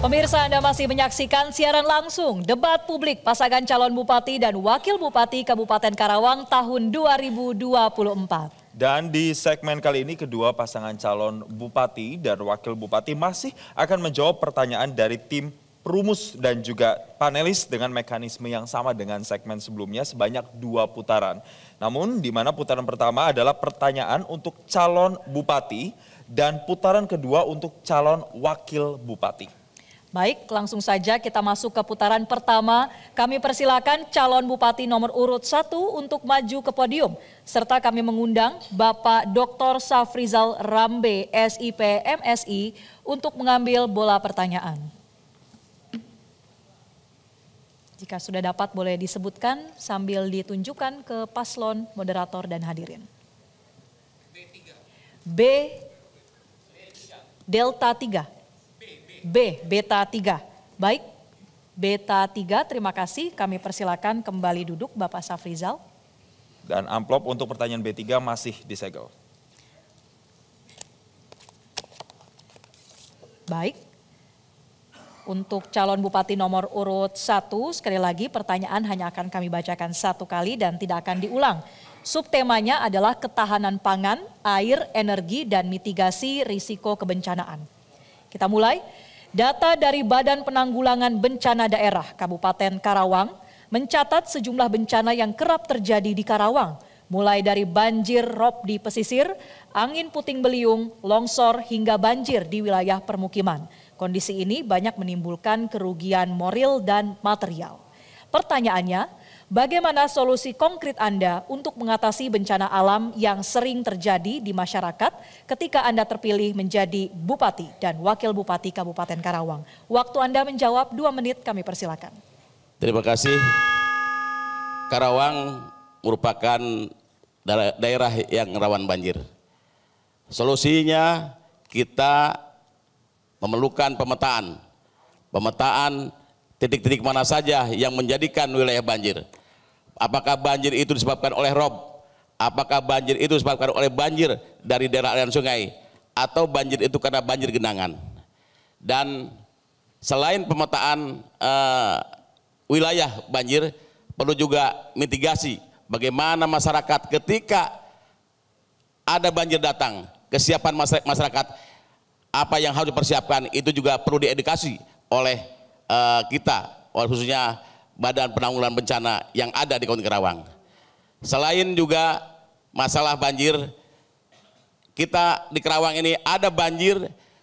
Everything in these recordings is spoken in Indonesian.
Pemirsa Anda masih menyaksikan siaran langsung debat publik pasangan calon bupati dan wakil bupati Kabupaten Karawang tahun 2024. Dan di segmen kali ini kedua pasangan calon bupati dan wakil bupati masih akan menjawab pertanyaan dari tim perumus dan juga panelis dengan mekanisme yang sama dengan segmen sebelumnya sebanyak dua putaran. Namun di mana putaran pertama adalah pertanyaan untuk calon bupati dan putaran kedua untuk calon wakil bupati. Baik, langsung saja kita masuk ke putaran pertama. Kami persilakan calon bupati nomor urut satu untuk maju ke podium. Serta kami mengundang Bapak Dr. Safrizal Rambe, SIP MSI, untuk mengambil bola pertanyaan. Jika sudah dapat boleh disebutkan sambil ditunjukkan ke paslon, moderator, dan hadirin. B, Delta 3. B, beta 3. Baik, beta 3, terima kasih. Kami persilakan kembali duduk Bapak Safrizal. Dan amplop untuk pertanyaan B3 masih disegel. Baik. Untuk calon bupati nomor urut 1, sekali lagi pertanyaan hanya akan kami bacakan satu kali dan tidak akan diulang. Subtemanya adalah ketahanan pangan, air, energi, dan mitigasi risiko kebencanaan. Kita mulai. Data dari Badan Penanggulangan Bencana Daerah Kabupaten Karawang mencatat sejumlah bencana yang kerap terjadi di Karawang, mulai dari banjir rob di pesisir, angin puting beliung, longsor hingga banjir di wilayah permukiman. Kondisi ini banyak menimbulkan kerugian moral dan material. Pertanyaannya, Bagaimana solusi konkret Anda untuk mengatasi bencana alam yang sering terjadi di masyarakat ketika Anda terpilih menjadi Bupati dan Wakil Bupati Kabupaten Karawang? Waktu Anda menjawab dua menit kami persilakan. Terima kasih. Karawang merupakan daerah yang rawan banjir. Solusinya kita memerlukan pemetaan. Pemetaan titik-titik mana saja yang menjadikan wilayah banjir. Apakah banjir itu disebabkan oleh rob? Apakah banjir itu disebabkan oleh banjir dari daerah aliran sungai? Atau banjir itu karena banjir genangan? Dan selain pemetaan uh, wilayah banjir, perlu juga mitigasi. Bagaimana masyarakat ketika ada banjir datang, kesiapan masyarakat apa yang harus dipersiapkan itu juga perlu diedukasi oleh uh, kita, oleh khususnya Badan Penanggulangan Bencana yang ada di Kabupaten Karawang. Selain juga masalah banjir, kita di Kerawang ini ada banjir,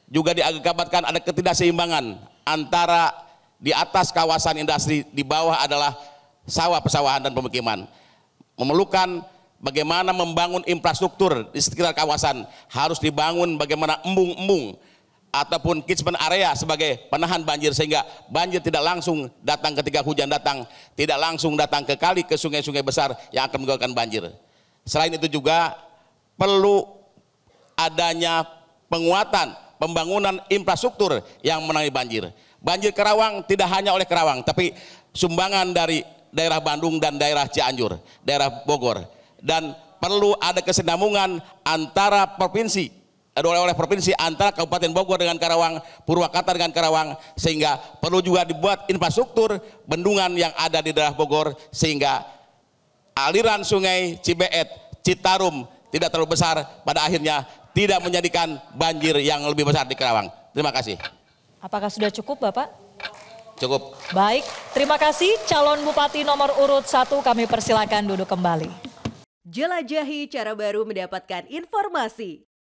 juga diakibatkan ada ketidakseimbangan antara di atas kawasan industri, di bawah adalah sawah, pesawahan, dan pemukiman. Memerlukan bagaimana membangun infrastruktur di sekitar kawasan, harus dibangun bagaimana embung-embung, ataupun catchment area sebagai penahan banjir sehingga banjir tidak langsung datang ketika hujan datang, tidak langsung datang ke kali ke sungai-sungai besar yang akan menggunakan banjir. Selain itu juga perlu adanya penguatan pembangunan infrastruktur yang menangani banjir. Banjir kerawang tidak hanya oleh kerawang tapi sumbangan dari daerah Bandung dan daerah Cianjur, daerah Bogor. Dan perlu ada kesenamungan antara provinsi Eh, oleh-oleh provinsi antara Kabupaten Bogor dengan Karawang, Purwakarta dengan Karawang, sehingga perlu juga dibuat infrastruktur bendungan yang ada di daerah Bogor, sehingga aliran sungai Cibeet, Citarum tidak terlalu besar, pada akhirnya tidak menjadikan banjir yang lebih besar di Karawang. Terima kasih. Apakah sudah cukup Bapak? Cukup. Baik, terima kasih calon bupati nomor urut satu kami persilakan duduk kembali. Jelajahi cara baru mendapatkan informasi.